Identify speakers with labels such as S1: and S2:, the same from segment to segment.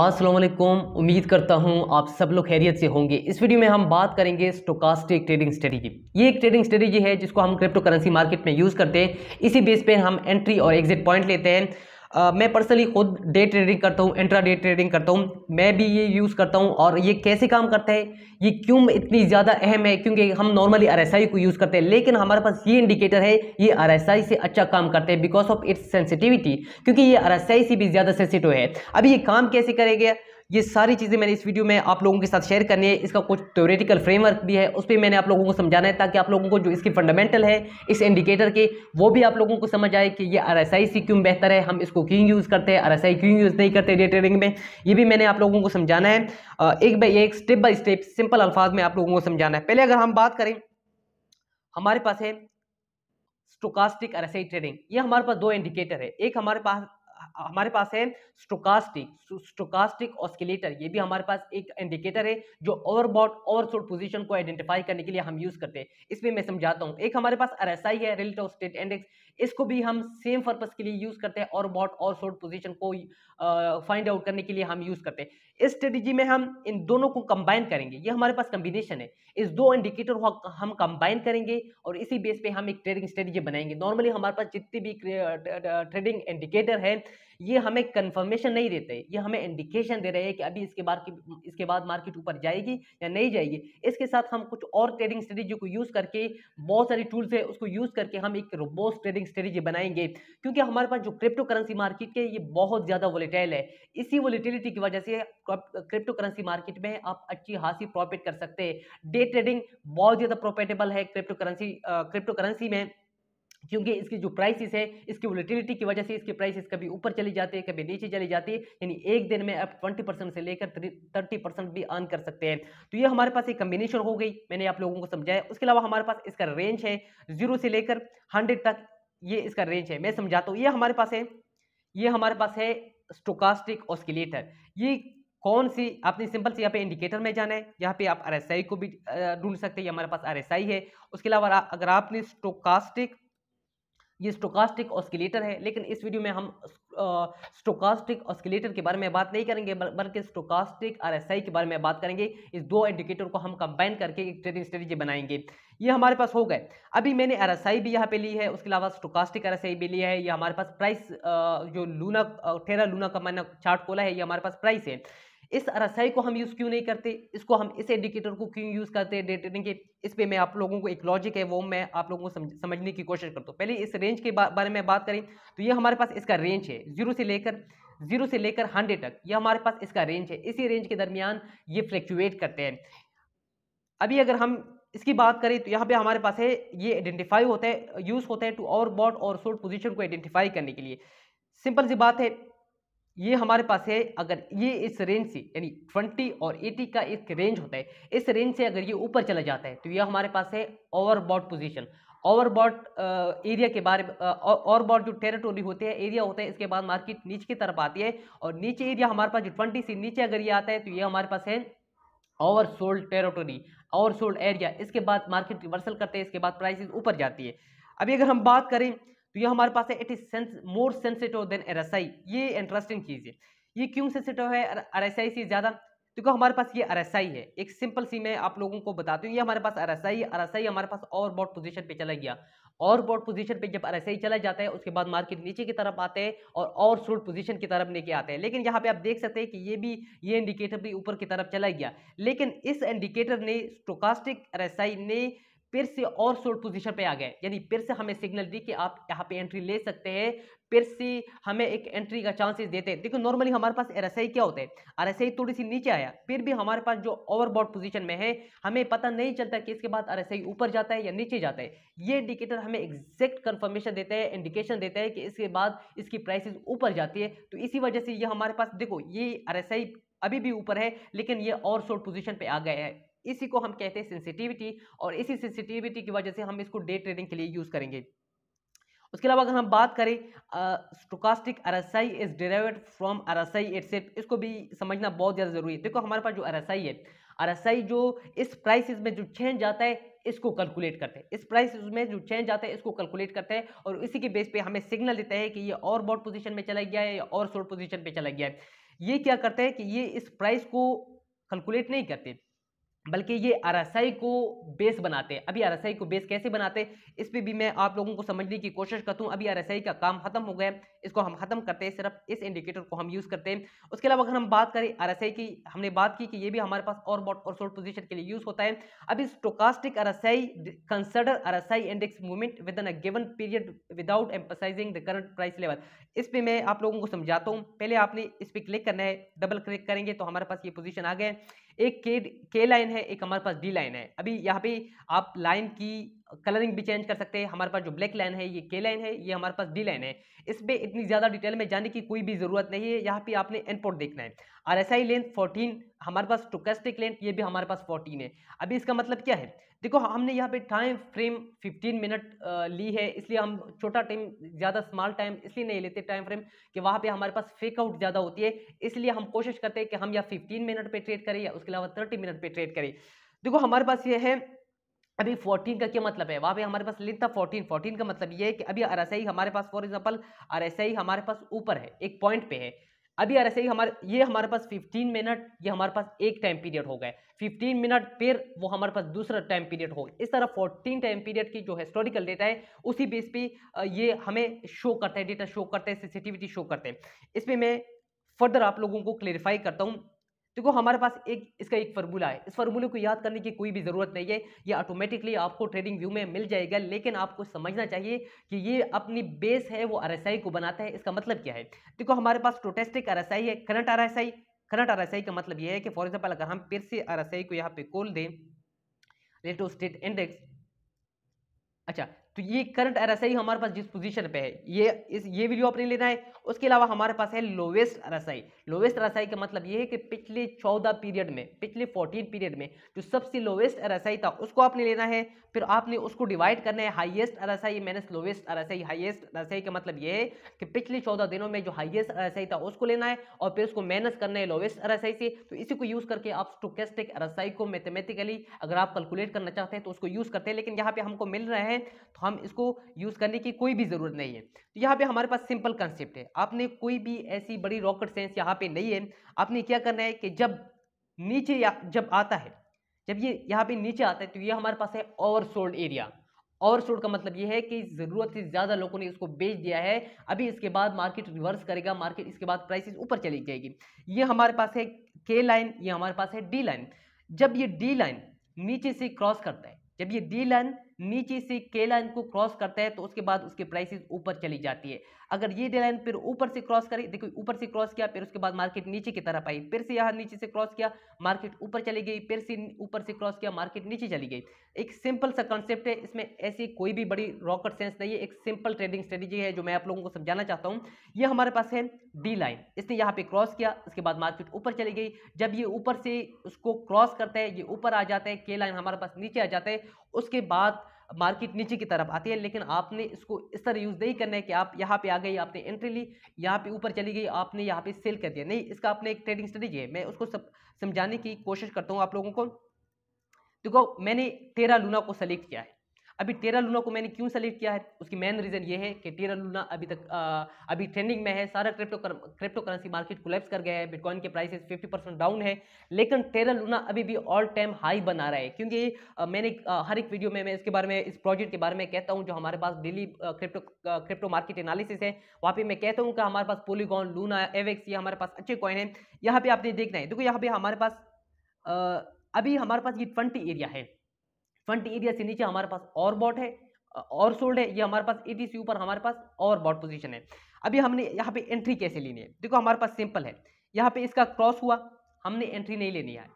S1: असलम उम्मीद करता हूँ आप सब लोग खैरियत से होंगे इस वीडियो में हम बात करेंगे स्टोकास्टिक ट्रेडिंग स्ट्रेटेजी ये एक ट्रेडिंग स्ट्रेटेजी है जिसको हम क्रिप्टो करेंसी मार्केट में यूज़ करते हैं इसी बेस पे हम एंट्री और एग्जिट पॉइंट लेते हैं मैं पर्सनली खुद डे ट्रेडिंग करता हूँ इंट्रा डे ट्रेडिंग करता हूँ मैं भी ये यूज़ करता हूँ और ये कैसे काम करता है ये क्यों इतनी ज़्यादा अहम है क्योंकि हम नॉर्मली आर को यूज़ करते हैं लेकिन हमारे पास ये इंडिकेटर है ये आर से अच्छा काम करते हैं बिकॉज ऑफ इट्स सेंसिटिविटी क्योंकि ये आर से भी ज़्यादा सेंसिटिव है अब ये काम कैसे करेगा ये सारी चीज़ें मैंने इस वीडियो में आप लोगों के साथ शेयर करनी है इसका कुछ थ्योरेटिकल फ्रेमवर्क भी है उस पर मैंने आप लोगों को समझाना है ताकि आप लोगों को जो इसके फंडामेंटल है इस इंडिकेटर के वो भी आप लोगों को समझ आए कि ये आर क्यों बेहतर है हम इसको क्यों यूज़ करते हैं आर क्यों यूज़ नहीं करते डे ट्रेडिंग में ये भी मैंने आप लोगों को समझाना है एक बाई एक स्टेप बाई स्टेप सिंपल अल्फाज में आप लोगों को समझाना है पहले अगर हम बात करें हमारे पास है स्टोकास्टिक आर ट्रेडिंग ये हमारे पास दो इंडिकेटर है एक हमारे पास हमारे पास है स्टोकास्टिक स्टोकास्टिक ऑस्किलेटर ये भी हमारे पास एक इंडिकेटर है जो overbought over short position को आइडेंटिफाई करने के लिए हम यूज करते हैं इसमें मैं समझाता हूँ एक हमारे पास आरएसआई है रिलेटिव स्टेट इंडेक्स इसको भी हम सेम पर्पज के लिए यूज करते हैं और बॉट और शोट पोजिशन को फाइंड आउट करने के लिए हम यूज करते हैं इस स्ट्रेटेजी में हम इन दोनों को कंबाइन करेंगे ये हमारे पास कम्बिनेशन है इस दो इंडिकेटर को हम कंबाइन करेंगे और इसी बेस पे हम एक ट्रेडिंग स्ट्रेटेजी बनाएंगे नॉर्मली हमारे पास जितने भी ट्रेडिंग इंडिकेटर है ये हमें कंफर्मेशन नहीं देते ये हमें इंडिकेशन दे रहे हैं कि अभी इसके बाद इसके बाद मार्केट ऊपर जाएगी या नहीं जाएगी इसके साथ हम कुछ और ट्रेडिंग स्ट्रेटेजी को यूज़ करके बहुत सारी टूल्स है उसको यूज़ करके हम एक रोबोस्ट ट्रेडिंग स्ट्रेटेजी बनाएंगे क्योंकि हमारे पास जो क्रिप्टो करेंसी मार्केट है ये बहुत ज़्यादा वोलेटाइल है इसी वोलेटिलिटी की वजह से क्रिप्टो करेंसी मार्केट में आप अच्छी खासी प्रॉफिट कर सकते हैं डे ट्रेडिंग बहुत ज़्यादा प्रॉफिटेबल है क्रिप्टो करेंसी क्रिप्टो करेंसी में क्योंकि इसकी जो प्राइसेस है इसकी वोलेटिलिटी की वजह से इसकी प्राइसेस कभी ऊपर चली जाती है कभी नीचे चली जाती है यानी एक दिन में आप 20 परसेंट से लेकर 30 परसेंट भी अर्न कर सकते हैं तो ये हमारे पास एक कम्बिनेशन हो गई मैंने आप लोगों को समझाया उसके अलावा हमारे पास इसका रेंज है जीरो से लेकर हंड्रेड तक ये इसका रेंज है मैं समझाता हूँ ये हमारे पास है ये हमारे पास है स्टोकास्टिक ऑस्किलेटर ये कौन सी आपने सिंपल से यहाँ पे इंडिकेटर में जाना है यहाँ पे आप आरएसआई को भी ढूंढ सकते हैं हमारे पास आरएसआई है उसके अलावा अगर आपने स्टोकास्टिक ये स्टोकास्टिक ऑस्किलेटर है लेकिन इस वीडियो में हम स्टोकास्टिक ऑस्किलेटर के बारे में बात नहीं करेंगे बल्कि स्टोकास्टिक आर एस आई के बारे में बात करेंगे इस दो इंडिकेटर को हम कंबाइन करके एक ट्रेडिंग स्ट्रेटेजी बनाएंगे ये हमारे पास हो गए अभी मैंने आर एस आई भी यहाँ पे ली है उसके अलावा स्टोकास्टिक आर एस आई भी लिया है ये हमारे पास प्राइस जो लूना ठेरा लूना का मैंने चार्ट खोला है ये हमारे पास प्राइस है इस रसाई को हम यूज़ क्यों नहीं करते इसको हम इस इंडिकेटर को क्यों यूज़ करते हैं डेटिंग के इस पर मैं आप लोगों को एक लॉजिक है वो मैं आप लोगों को समझ, समझने की कोशिश करता हूँ पहले इस रेंज के बा, बारे में बात करें तो ये हमारे पास इसका रेंज है जीरो से लेकर जीरो से लेकर हंड्रेड तक ये हमारे पास इसका रेंज है इसी रेंज के दरमियान ये फ्लैक्चुएट करते हैं अभी अगर हम इसकी बात करें तो यहाँ पे हमारे पास है ये आइडेंटिफाई होता है यूज़ होता है टू और बॉट और शोर्ट पोजिशन को आइडेंटिफाई करने के लिए सिंपल सी बात है ये हमारे पास है अगर ये इस रेंज से यानी ट्वेंटी और एटी का एक रेंज होता है इस रेंज से अगर ये ऊपर चला जाता है तो ये हमारे पास है ओवरबॉट पोजीशन ओवरबॉट एरिया के बारे में ओवरबॉट जो टेरिटोरी होते हैं एरिया होता है इसके बाद मार्केट नीचे की तरफ आती है और नीचे एरिया हमारे पास जो ट्वेंटी से नीचे अगर ये आता है तो ये हमारे पास है oversold territory oversold area इसके बाद मार्केट रिवर्सल करते हैं इसके बाद प्राइसिस ऊपर जाती है अभी अगर हम बात करें तो ये हमारे पास है it is sense more sensitive than RSI ये इंटरेस्टिंग चीज़ है ये क्यों सेंसिटिव है आर आरएसआई से ज़्यादा क्योंकि तो हमारे पास ये आरएसआई है एक सिंपल सी मैं आप लोगों को बताती हूँ ये हमारे पास R S I RSI RSI हमारे पास और बॉट पोजीशन पे चला गया और बॉट पोजीशन पे जब आर आरएसआई चला जाता है उसके बाद मार्केट नीचे की तरफ आते हैं और और शोर्ट पोजीशन की तरफ लेके आते हैं लेकिन यहाँ पे आप देख सकते हैं कि ये भी ये इंडिकेटर भी ऊपर की तरफ चला गया लेकिन इस इंडिकेटर ने स्टोकास्टिक आर ने फिर से और शॉर्ट पोजीशन पे आ गए यानी फिर से हमें सिग्नल दी कि आप यहाँ पे एंट्री ले सकते हैं फिर से हमें एक एंट्री का चांसेस देते हैं देखो नॉर्मली हमारे पास आर क्या होता है आर थोड़ी सी नीचे आया फिर भी हमारे पास जो ओवरबॉड पोजीशन में है हमें पता नहीं चलता कि इसके बाद आर ऊपर जाता है या नीचे जाता है ये इंडिकेटर हमें एग्जैक्ट कन्फर्मेशन देता है इंडिकेशन देता है कि इसके बाद इसकी प्राइसिस ऊपर जाती है तो इसी वजह से ये हमारे पास देखो ये आर अभी भी ऊपर है लेकिन ये और शॉर्ट पोजिशन पे आ गया है इसी को हम कहते हैं सेंसिटिविटी और इसी सेंसिटिविटी की वजह से हम इसको डे ट्रेडिंग के लिए यूज़ करेंगे उसके अलावा अगर हम बात करें stochastic R is derived from R S इसको भी समझना बहुत ज़्यादा ज़रूरी है देखो हमारे पास जो आर है आर जो इस प्राइस में जो चेंज जाता है इसको कैलकुलेट करते हैं इस प्राइस में जो चेंज आता है इसको कैलकुलेट करते हैं और इसी के बेस पे हमें सिग्नल देता है कि ये और बॉट पोजीशन में चला गया है या और शॉर्ट पोजीशन पे चला गया है ये क्या करते हैं कि ये इस प्राइस को कैलकुलेट नहीं करते बल्कि ये आरएसआई को बेस बनाते हैं अभी आरएसआई को बेस कैसे बनाते हैं इस पर भी मैं आप लोगों को समझने की कोशिश करता हूँ अभी आरएसआई का काम खत्म हो गया है इसको हम खत्म करते हैं सिर्फ इस इंडिकेटर को हम यूज़ करते हैं उसके अलावा अगर हम बात करें आरएसआई की हमने बात की कि ये भी हमारे पास और बॉट और शॉर्ट पोजिशन के लिए यूज़ होता है अभी stochastic R S I index movement within a given period without emphasizing the current price level इस पर मैं आप लोगों को समझाता हूँ पहले आपने इस पर क्लिक करना है डबल क्लिक करेंगे तो हमारे पास ये पोजिशन आ गए एक के के लाइन है एक हमारे पास डी लाइन है अभी यहाँ पे आप लाइन की कलरिंग भी चेंज कर सकते हैं हमारे पास जो ब्लैक लाइन है ये के लाइन है ये हमारे पास डी लाइन है इस पर इतनी ज़्यादा डिटेल में जाने की कोई भी ज़रूरत नहीं है यहाँ पे आपने इनपुट देखना है R S I length fourteen हमारे पास टोकेस्टिक लेंथ ये भी हमारे पास फोर्टीन है अभी इसका मतलब क्या है देखो हमने यहाँ पे टाइम फ्रेम फिफ्टीन मिनट ली है इसलिए हम छोटा टाइम ज़्यादा स्मॉल टाइम इसलिए नहीं लेते टाइम फ्रेम कि वहाँ पे हमारे पास फेकआउट ज़्यादा होती है इसलिए हम कोशिश करते हैं कि हम या फिफ्टीन मिनट पर ट्रेड करें या उसके अलावा थर्टी मिनट पर ट्रेड करें देखो हमारे पास ये है अभी 14 का क्या मतलब है वहाँ पे हमारे पास लिंक था 14 14 का मतलब ये है कि अभी आर हमारे पास फॉर एग्जाम्पल आर हमारे पास ऊपर है एक पॉइंट पे है अभी आर हमारे ये हमारे पास 15 मिनट ये हमारे पास एक टाइम पीरियड हो गए 15 मिनट फिर वो हमारे पास दूसरा टाइम पीरियड हो गया इस तरह 14 टाइम पीरियड की जो हिस्टोरिकल डेटा है उसी बेस पर ये हमें शो करता है डेटा शो करता है सेंसिटिविटी शो करते हैं इसमें मैं फर्दर आप लोगों को क्लेरिफाई करता हूँ देखो हमारे पास एक इसका एक फार्मूला है इस फार्मूले को याद करने की कोई भी ज़रूरत नहीं है ये ऑटोमेटिकली आपको ट्रेडिंग व्यू में मिल जाएगा लेकिन आपको समझना चाहिए कि ये अपनी बेस है वो आर को बनाता है इसका मतलब क्या है देखो हमारे पास टोटेस्टिक आर है करंट आर करंट आर का मतलब ये है कि फॉर एग्जाम्पल अगर हम फिर से आर को यहाँ पे खोल दें लेटो स्टेट इंडेक्स अच्छा तो ये करंट रसई हमारे पास जिस पोजीशन पे है ये इस ये वैल्यू आपने लेना है उसके अलावा हमारे पास है लोवेस्ट रसाई लोवेस्ट रसाई का मतलब ये है कि पिछले चौदह पीरियड में पिछले फोर्टीन पीरियड में जो सबसे लोवेस्ट रसाई था उसको आपने लेना है फिर आपने उसको डिवाइड करना है highest RSI minus lowest R S I का मतलब ये है कि पिछले चौदह दिनों में जो हाइएस्ट रसाई था उसको लेना है और फिर उसको माइनस करना है लोवेस्ट रसाई से तो इसी को यूज़ करके आप स्टोकेस्टिक रसाई को मैथमेटिकली अगर आप कैलकुलेट करना चाहते हैं तो उसको यूज़ करते हैं लेकिन यहाँ पे हमको मिल रहे हैं हम इसको यूज़ करने की कोई भी ज़रूरत नहीं है तो यहाँ पे हमारे पास सिंपल कंसेप्ट है आपने कोई भी ऐसी बड़ी रॉकेट साइंस यहाँ पे नहीं है आपने क्या करना है कि जब नीचे या जब आता है जब ये यहाँ पे नीचे आता है तो ये हमारे पास है ओवरसोल्ड एरिया ओवरसोल्ड का मतलब ये है कि ज़रूरत से ज़्यादा लोगों ने इसको बेच दिया है अभी इसके बाद मार्केट रिवर्स करेगा मार्केट इसके बाद प्राइसिस ऊपर चली जाएगी ये हमारे पास है के लाइन ये हमारे पास है डी लाइन जब ये डी लाइन नीचे से क्रॉस करता है जब ये डी लाइन नीचे से के लाइन को क्रॉस करता है तो उसके बाद उसके प्राइसेस ऊपर चली जाती है अगर ये डे लाइन फिर ऊपर से क्रॉस करी देखो ऊपर से क्रॉस किया फिर उसके बाद मार्केट नीचे की तरफ आई फिर से यहाँ नीचे से क्रॉस किया मार्केट ऊपर चली गई फिर से ऊपर से क्रॉस किया मार्केट नीचे चली गई एक सिंपल सा कॉन्सेप्ट है इसमें ऐसी कोई भी बड़ी रॉकेट साइंस नहीं है एक सिंपल ट्रेडिंग स्ट्रेटेजी है जो मैं आप लोगों को समझाना चाहता हूँ ये हमारे पास है डी लाइन इसने यहाँ पे क्रॉस किया उसके बाद मार्केट ऊपर चली गई जब ये ऊपर से उसको क्रॉस करता है ये ऊपर आ जाता है के लाइन हमारे पास नीचे आ जाता है उसके बाद मार्केट नीचे की तरफ आती है लेकिन आपने इसको इस तरह यूज़ नहीं करना है कि आप यहाँ पे आ गई आपने एंट्री ली यहाँ पे ऊपर चली गई आपने यहाँ पे सेल कर दिया नहीं इसका आपने एक ट्रेडिंग स्टडी है मैं उसको समझाने की कोशिश करता हूँ आप लोगों को देखो मैंने तेरह लूना को सेलेक्ट किया है अभी टेरा लूना को मैंने क्यों सेलेक्ट किया है उसकी मेन रीज़न ये है कि टेरा लूना अभी तक आ, अभी ट्रेंडिंग में है सारा क्रिप्टो कर, क्रिप्टो करेंसी मार्केट कोलेप्स कर गया है बिटकॉइन के प्राइसेस 50 परसेंट डाउन है लेकिन टेरा लूना अभी भी ऑल टाइम हाई बना रहा है क्योंकि आ, मैंने आ, हर एक वीडियो में मैं इसके बारे में इस प्रोजेक्ट के बारे में कहता हूँ जो हमारे पास daily crypto crypto market analysis है वहाँ पर मैं कहता हूँ कि हमारे पास पोलीगॉन लूना एवेक्स ये हमारे पास अच्छे कॉइन है यहाँ पर आपने देखना है देखो यहाँ पर हमारे पास अभी हमारे पास ये ट्वेंटी एरिया है फ्रंट एरिया से नीचे हमारे पास और बॉट है और सोल्ड है ये हमारे पास एटी से ऊपर हमारे पास और बॉट पोजीशन है अभी हमने यहाँ पे एंट्री कैसे लेनी है देखो हमारे पास सिंपल है यहाँ पे इसका क्रॉस हुआ हमने एंट्री नहीं लेनी है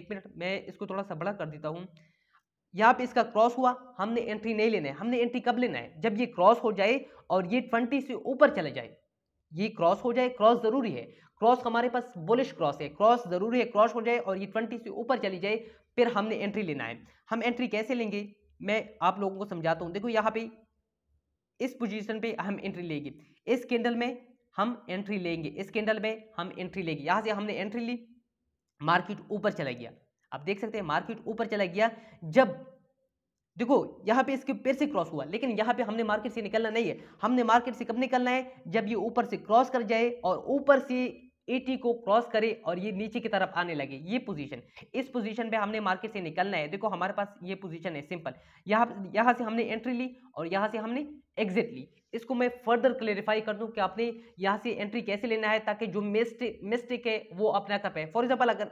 S1: एक मिनट मैं इसको थोड़ा सा बड़ा कर देता हूँ यहाँ पे इसका क्रॉस हुआ हमने एंट्री नहीं लेना है हमने एंट्री कब लेना है जब ये क्रॉस हो जाए और ये ट्वेंटी से ऊपर चले जाए ये क्रॉस हो जाए क्रॉस जरूरी है क्रॉस हमारे पास बोलिश क्रॉस है क्रॉस जरूरी है क्रॉस हो जाए और ये ट्वेंटी से ऊपर चली जाए फिर हमने एंट्री लेना है हम एंट्री कैसे लेंगे मैं आप लोगों को समझाता हूँ देखो यहाँ पे इस पोजीशन पे हम एंट्री लेंगे इस कैंडल में हम एंट्री लेंगे इस कैंडल में हम एंट्री लेंगे यहाँ से हमने एंट्री ली मार्केट ऊपर चला गया आप देख सकते हैं मार्केट ऊपर चला गया जब देखो यहाँ पे इसके पैर से क्रॉस हुआ लेकिन यहाँ पे हमने मार्केट से निकलना नहीं है हमने मार्केट से कब निकलना है जब ये ऊपर से क्रॉस कर जाए और ऊपर से टी को क्रॉस करे और ये नीचे की तरफ आने लगे ये पोजीशन इस पोजीशन पे हमने मार्केट से निकलना है देखो हमारे पास ये पोजीशन है सिंपल यहाँ यहाँ से हमने एंट्री ली और यहाँ से हमने एग्जिट ली इसको मैं फर्दर क्लेरिफाई कर दूँ कि आपने यहाँ से एंट्री कैसे लेना है ताकि जो मिस्टेक मिस्टेक है वो अपना कर पाए फॉर एग्जाम्पल अगर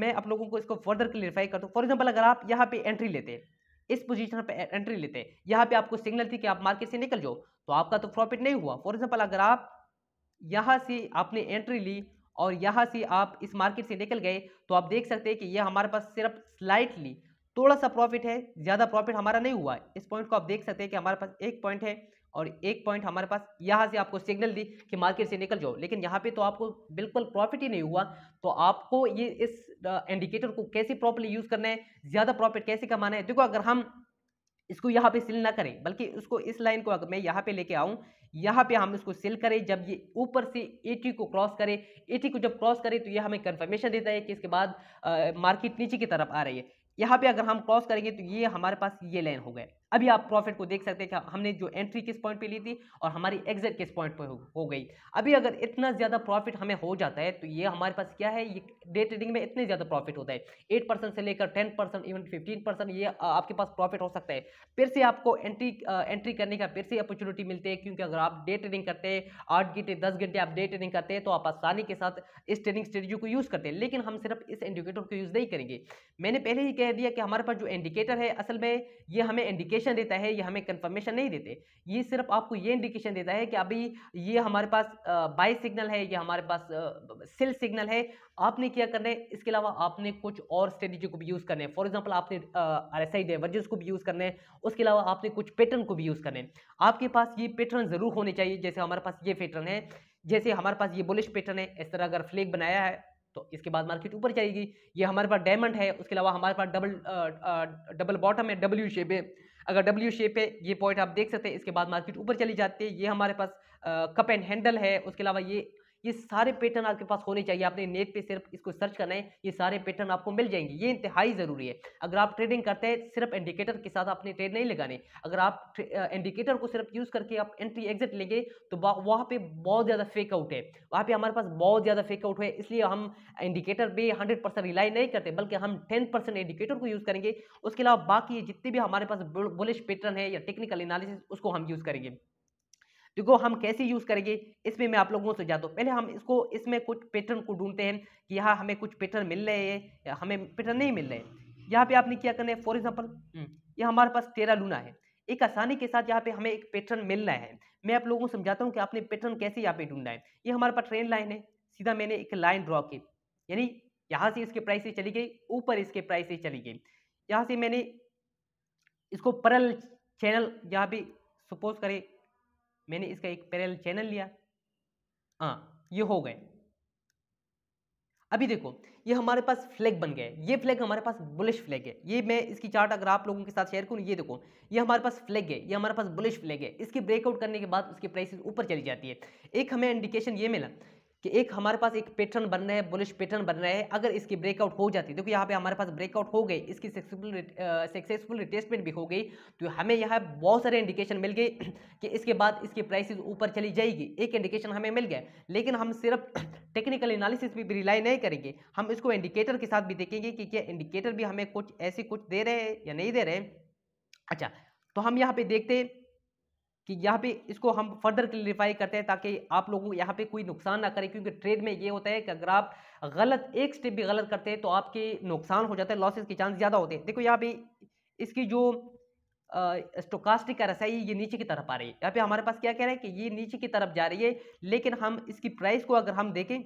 S1: मैं आप लोगों को इसको फर्दर क्लेरिफाई कर दूँ फॉर एग्जाम्पल अगर आप यहाँ पे एंट्री लेते हैं इस पोजीशन पे एंट्री लेते हैं यहाँ पे आपको सिग्नल थी कि आप मार्केट से निकल जाओ तो आपका तो प्रॉफिट नहीं हुआ फॉर एग्जाम्पल अगर आप यहाँ से आपने एंट्री ली और यहाँ से आप इस मार्केट से निकल गए तो आप देख सकते हैं कि यह हमारे पास सिर्फ स्लाइटली थोड़ा सा प्रॉफिट है ज़्यादा प्रॉफिट हमारा नहीं हुआ है इस पॉइंट को आप देख सकते हैं कि हमारे पास एक पॉइंट है और एक पॉइंट हमारे पास यहाँ से आपको सिग्नल दी कि मार्केट से निकल जाओ लेकिन यहाँ पे तो आपको बिल्कुल प्रॉफिट ही नहीं हुआ तो आपको ये इस इंडिकेटर uh, को कैसे प्रॉपरली यूज़ करना है ज़्यादा प्रॉफिट कैसे कमाना है देखो अगर हम इसको यहाँ पे सिल ना करें बल्कि उसको इस लाइन को अगर मैं यहाँ पे लेके आऊँ यहाँ पे हम इसको सिल करें जब ये ऊपर से ए को क्रॉस करें ए को जब क्रॉस करें तो ये हमें कन्फर्मेशन देता है कि इसके बाद मार्केट नीचे की तरफ आ रही है यहाँ पे अगर हम क्रॉस करेंगे तो ये हमारे पास ये लाइन हो गए अभी आप प्रॉफिट को देख सकते हैं कि हमने जो एंट्री किस पॉइंट पे ली थी और हमारी एग्जिट किस पॉइंट पे हो गई अभी अगर इतना ज़्यादा प्रॉफिट हमें हो जाता है तो ये हमारे पास क्या है ये डे ट्रेडिंग में इतने ज़्यादा प्रॉफिट होता है एट परसेंट से लेकर ten percent even fifteen percent ये आपके पास प्रॉफिट हो सकता है फिर से आपको एंट्री एंट्री करने का फिर से अपॉर्चुनिटी मिलती है क्योंकि अगर आप डे ट्रेडिंग करते हैं आठ घंटे दस घंटे आप डे ट्रेडिंग करते हैं तो आप आसानी के साथ इस ट्रेडिंग स्ट्रेटजी को यूज़ करते हैं लेकिन हम सिर्फ इस इंडिकेटर को यूज़ नहीं करेंगे मैंने पहले ही कह दिया कि हमारे पास जो इंडिकेटर है असल में ये हमें इंडिकेशन इंडिकेशन देता है ये हमें कंफर्मेशन नहीं देते ये सिर्फ आपको ये इंडिकेशन देता है कि अभी ये हमारे पास बाई सिग्नल है ये हमारे पास सेल सिग्नल है आपने क्या करना है इसके अलावा आपने कुछ और स्ट्रेटेजी को भी यूज़ करना है फॉर एग्जाम्पल आपने आर एस आई को भी यूज़ करना है उसके अलावा आपने कुछ पैटर्न को भी यूज़ करना है आपके पास ये पैटर्न ज़रूर होने चाहिए जैसे हमारे पास ये पैटर्न है जैसे हमारे पास ये बुलिश पैटर्न है इस तरह अगर फ्लेक बनाया है तो इसके बाद मार्केट ऊपर जाएगी ये हमारे पास डायमंड है उसके अलावा हमारे पास डबल आ, आ, डबल बॉटम है डब्ल्यू शेप है अगर डब्ल्यू शेप है ये पॉइंट आप देख सकते हैं इसके बाद मार्केट ऊपर चली जाती है ये हमारे पास कप एंड हैंडल है उसके अलावा ये ये सारे पैटर्न आपके पास होने चाहिए आपने नेट पे सिर्फ इसको सर्च करना है ये सारे पैटर्न आपको मिल जाएंगे ये इंतहाई ज़रूरी है अगर आप ट्रेडिंग करते हैं सिर्फ इंडिकेटर के साथ आपने ट्रेड नहीं लगाने अगर आप इंडिकेटर को सिर्फ यूज़ करके आप एंट्री एग्जिट लेंगे तो वहाँ पर बहुत ज़्यादा फेकआउट है वहाँ पर हमारे पास बहुत ज़्यादा फेकआउट है इसलिए हम इंडिकेटर पर हंड्रेड रिलाई नहीं करते बल्कि हम टेन इंडिकेटर को यूज़ करेंगे उसके अलावा बाकी जितने भी हमारे पास बुलिश पैटर्न है या टेक्निकल एनालिसिस उसको हम यूज़ करेंगे देखो हम कैसे यूज करेंगे इसमें मैं आप लोगों से जाता हूँ पहले हम इसको इसमें कुछ पैटर्न को ढूंढते हैं कि यहाँ हमें कुछ पैटर्न मिल रहे हैं हमें पैटर्न नहीं मिल रहे हैं यहाँ पे आपने क्या करना है फॉर एग्जाम्पल ये हमारे पास तेरा लूना है एक आसानी के साथ यहाँ पे हमें एक पैटर्न मिल रहा है मैं आप लोगों को समझाता हूँ कि आपने पैटर्न कैसे यहाँ पे ढूंढना है ये हमारे पास ट्रेन लाइन है सीधा मैंने एक लाइन ड्रॉ की यानी यहाँ से इसके प्राइस से चली गई ऊपर इसके प्राइस से चली गई यहाँ से मैंने इसको परल चैनल यहाँ पे सपोज करें मैंने इसका एक पैरेलल चैनल लिया हाँ ये हो गए अभी देखो ये हमारे पास फ्लैग बन गए ये फ्लैग हमारे पास बुलिश फ्लैग है ये मैं इसकी चार्ट अगर आप लोगों के साथ शेयर करूँ ये देखो ये हमारे पास फ्लैग है ये हमारे पास बुलिश फ्लैग है इसकी ब्रेकआउट करने के बाद उसकी प्राइसेस ऊपर चली जाती है एक हमें इंडिकेशन ये मिला कि एक हमारे पास एक पैटर्न बन रहा है बुलिश पैटर्न बन रहा है अगर इसकी ब्रेकआउट हो जाती है देखो यहाँ पे हमारे पास ब्रेकआउट हो गई इसकी सक्सेसफुल सक्सेसफुल रिटेस्टमेंट भी हो गई तो हमें यहाँ बहुत सारे इंडिकेशन मिल गए कि इसके बाद इसकी प्राइसेस ऊपर चली जाएगी एक इंडिकेशन हमें मिल गया लेकिन हम सिर्फ टेक्निकल एनालिसिस भी रिलाई नहीं करेंगे हम इसको इंडिकेटर के साथ भी देखेंगे कि क्या इंडिकेटर भी हमें कुछ ऐसे कुछ दे रहे हैं या नहीं दे रहे हैं अच्छा तो हम यहाँ पे देखते हैं कि यहाँ पे इसको हम फर्दर क्लियरिफाई करते हैं ताकि आप लोगों को यहाँ पे कोई नुकसान ना करें क्योंकि ट्रेड में ये होता है कि अगर आप गलत एक स्टेप भी गलत करते हैं तो आपके नुकसान हो जाता है लॉसेज के चांस ज़्यादा होते हैं देखो यहाँ पे इसकी जो स्टोकास्टिक का रसाई ये नीचे की तरफ आ रही है यहाँ पे हमारे पास क्या कह रहा है कि ये नीचे की तरफ जा रही है लेकिन हम इसकी प्राइस को अगर हम देखें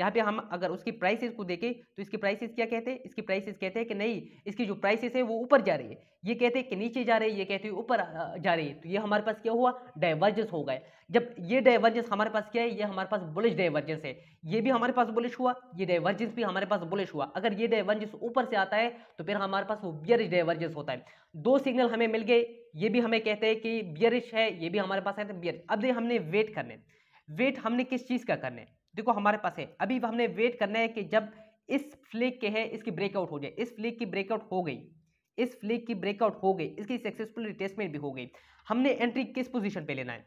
S1: यहाँ पे हम अगर उसकी प्राइसेस को देखें तो इसकी प्राइसेस क्या कहते हैं इसकी प्राइसेस कहते हैं कि नहीं इसकी जो प्राइसेस है वो ऊपर जा रही है ये कहते हैं कि नीचे जा रही है ये कहते हैं ऊपर जा रही है तो ये हमारे पास क्या हुआ डाइवर्जेंस हो गए जब ये डाइवर्जेंस हमारे पास क्या है ये हमारे पास बुलिश डाइवर्जेंस है ये भी हमारे पास बुलिश हुआ ये डाइवर्जेंस भी हमारे पास बुलिश हुआ अगर ये डाइवर्जेंस ऊपर से आता है तो फिर हमारे पास वो बियरिश डाइवर्जेंस होता है दो सिग्नल हमें मिल गए ये भी हमें कहते हैं कि बियरिश है ये भी हमारे पास है तो बियर अब हमने वेट करने वेट हमने किस चीज़ का करना है देखो हमारे पास है अभी हमने वेट करना है कि जब इस फ्लिक के है इसकी ब्रेकआउट हो जाए इस फ्लिक की ब्रेकआउट हो गई इस फ्लिक की ब्रेकआउट हो गई इसकी सक्सेसफुल रिटेस्टमेंट भी हो गई हमने एंट्री किस पोजीशन पे लेना है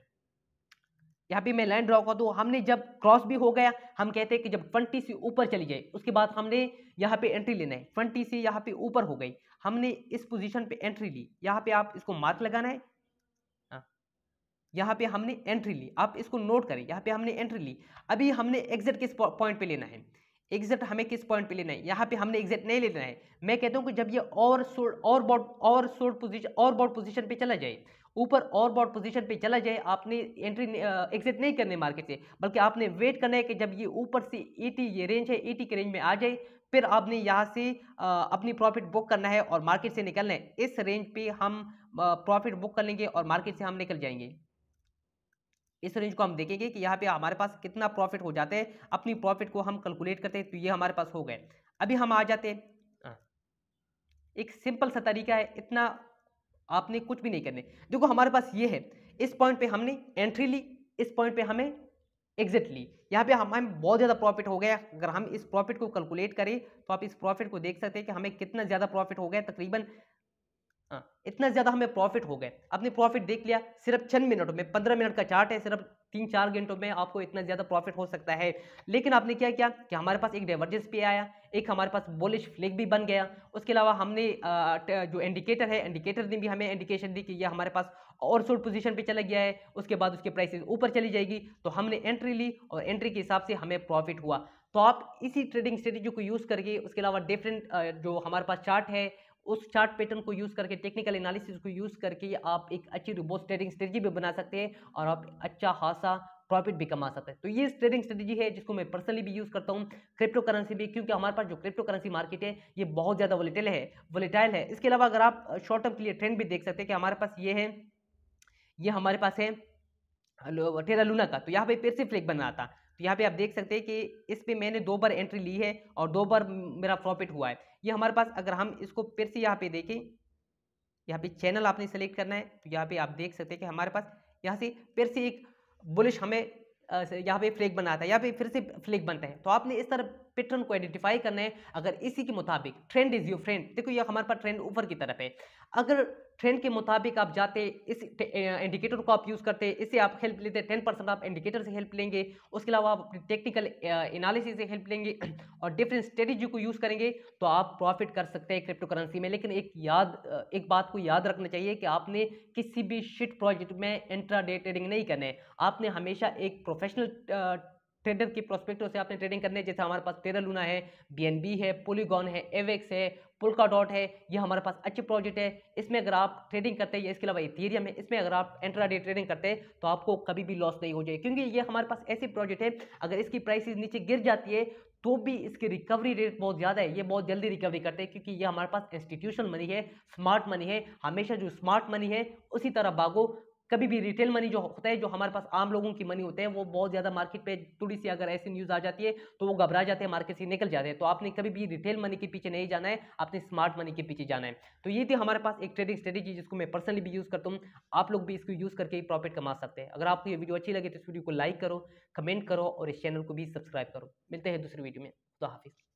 S1: यहाँ पे मैं लाइन ड्रॉ कर दूँ हमने जब क्रॉस भी हो गया हम कहते हैं कि जब फंटी से ऊपर चली जाए उसके बाद हमने यहाँ पे एंट्री लेना है फंटी से यहाँ पे ऊपर हो गई हमने इस पोजीशन पे एंट्री ली यहाँ पे आप इसको मार्क लगाना है यहाँ पे हमने एंट्री ली आप इसको नोट करें यहाँ पे हमने एंट्री ली अभी हमने एग्जिट किस पॉइंट पे लेना है एग्जिट हमें किस पॉइंट पे लेना है यहाँ पे हमने एग्जिट नहीं लेना है मैं कहता हूँ कि जब ये और सोड और बॉड और सोड पोजिशन और बॉड पोजिशन पे चला जाए ऊपर और बॉड पोजिशन पे चला जाए आपने एंट्री एग्जिट नहीं करने मार्केट से बल्कि आपने वेट करना है कि जब ये ऊपर से 80 ये रेंज है 80 के रेंज में आ जाए फिर आपने यहाँ से अपनी प्रॉफिट बुक करना है और मार्केट से निकलना है इस रेंज पे हम प्रॉफिट बुक कर लेंगे और मार्केट से हम निकल जाएंगे इस रेंज को हम देखेंगे कि यहाँ पे हमारे पास कितना प्रॉफिट हो जाता है अपनी प्रॉफिट को हम कैलकुलेट करते हैं तो ये हमारे पास हो गए अभी हम आ जाते हैं हाँ। एक सिंपल सा तरीका है इतना आपने कुछ भी नहीं करने देखो हमारे पास ये है इस पॉइंट पे हमने एंट्री ली इस पॉइंट पे हमें एग्जिट ली यहाँ पे हमें बहुत ज़्यादा प्रॉफिट हो गया अगर हम इस प्रॉफिट को कैलकुलेट करें तो आप इस प्रॉफिट को देख सकते हैं कि हमें कितना ज़्यादा प्रॉफिट हो गया तकरीबन हाँ इतना ज़्यादा हमें प्रॉफिट हो गए आपने प्रॉफिट देख लिया सिर्फ छः मिनटों में पंद्रह मिनट का चार्ट है सिर्फ तीन चार घंटों में आपको इतना ज़्यादा प्रॉफिट हो सकता है लेकिन आपने क्या किया कि हमारे पास एक डाइवर्जेंस भी आया एक हमारे पास बोलिश फ्लेग भी बन गया उसके अलावा हमने जो इंडिकेटर है इंडिकेटर ने भी हमें इंडिकेशन दी कि यह हमारे पास और शोर्ट पोजिशन पर चला गया है उसके बाद उसकी प्राइसेस ऊपर चली जाएगी तो हमने एंट्री ली और एंट्री के हिसाब से हमें प्रॉफिट हुआ तो आप इसी ट्रेडिंग स्ट्रेटेजी को यूज़ करके उसके अलावा डिफरेंट जो हमारे पास चार्ट है उस चार्ट पैटर्न को यूज़ करके टेक्निकल एनालिसिस को यूज़ करके आप एक अच्छी रोबोट ट्रेडिंग स्ट्रेटजी भी बना सकते हैं और आप अच्छा खासा प्रॉफिट भी कमा सकते हैं तो ये ट्रेडिंग स्ट्रेटजी है जिसको मैं पर्सनली भी यूज़ करता हूँ क्रिप्टो करेंसी भी क्योंकि हमारे पास जो क्रिप्टो करेंसी मार्केट है ये बहुत ज़्यादा वोलेटाइल है वोलेटाइल है इसके अलावा अगर आप शॉर्ट टर्म के लिए ट्रेंड भी देख सकते हैं कि हमारे पास ये है ये हमारे पास है टेरा लूना का तो यहाँ पे फिर से फ्लेक बन रहा था तो यहाँ पे आप देख सकते हैं कि इस पर मैंने दो बार एंट्री ली है और दो बार मेरा प्रॉफिट हुआ है ये हमारे पास अगर हम इसको फिर से यहाँ पे देखें यहाँ पे चैनल आपने सेलेक्ट करना है तो यहाँ पे आप देख सकते हैं कि हमारे पास यहाँ से फिर से एक बुलिश हमें यहाँ पे फ्लैग बनाता है यहाँ पे फिर से फ्लैग बनता है तो आपने इस तरह पैटर्न को आइडेंटिफाई करना है अगर इसी के मुताबिक ट्रेंड इज योर फ्रेंड देखो ये हमारे पास ट्रेंड ऊपर की तरफ है अगर ट्रेंड के मुताबिक आप जाते इस इंडिकेटर को आप यूज़ करते इससे आप हेल्प लेते टेन परसेंट आप इंडिकेटर से हेल्प लेंगे उसके अलावा आप अपनी टेक्निकल एनालिसिस से हेल्प लेंगे और डिफरेंट स्ट्रेटेजी को यूज़ करेंगे तो आप प्रॉफिट कर सकते हैं क्रिप्टो करेंसी में लेकिन एक याद एक बात को याद रखना चाहिए कि आपने किसी भी शिट प्रोजेक्ट में इंट्रा ट्रेडिंग नहीं करना है आपने हमेशा एक प्रोफेशनल ट्रेडर की प्रोस्पेक्टिव से आपने ट्रेडिंग करने है जैसे हमारे पास लूना है बी है पोलीगॉन है एवेक्स है पुलका डॉट है ये हमारे पास अच्छी प्रोजेक्ट है इसमें अगर आप ट्रेडिंग करते हैं इसके अलावा इथेरियम है इसमें अगर आप डे ट्रेडिंग करते हैं तो आपको कभी भी लॉस नहीं हो जाए क्योंकि ये हमारे पास ऐसी प्रोजेक्ट है अगर इसकी प्राइसेस नीचे गिर जाती है तो भी इसकी रिकवरी रेट बहुत ज़्यादा है ये बहुत जल्दी रिकवरी करते हैं क्योंकि ये हमारे पास इंस्टीट्यूशनल मनी है स्मार्ट मनी है हमेशा जो स्मार्ट मनी है उसी तरह भागो कभी भी रिटेल मनी जो होता है जो हमारे पास आम लोगों की मनी होते हैं वो बहुत ज़्यादा मार्केट पे थोड़ी सी अगर ऐसी न्यूज़ आ जाती है तो वो घबरा जाते हैं मार्केट से निकल जाते हैं तो आपने कभी भी रिटेल मनी के पीछे नहीं जाना है आपने स्मार्ट मनी के पीछे जाना है तो ये थी हमारे पास एक ट्रेडिंग स्ट्रेटेजी जिसको मैं पर्सनली भी यूज़ करता हूँ आप लोग भी इसको यूज़ करके प्रॉफिट कमा सकते हैं अगर आपको ये वीडियो अच्छी लगे तो इस वीडियो को लाइक करो कमेंट करो और इस चैनल को भी सब्सक्राइब करो मिलते हैं दूसरी वीडियो में तो हाफिज़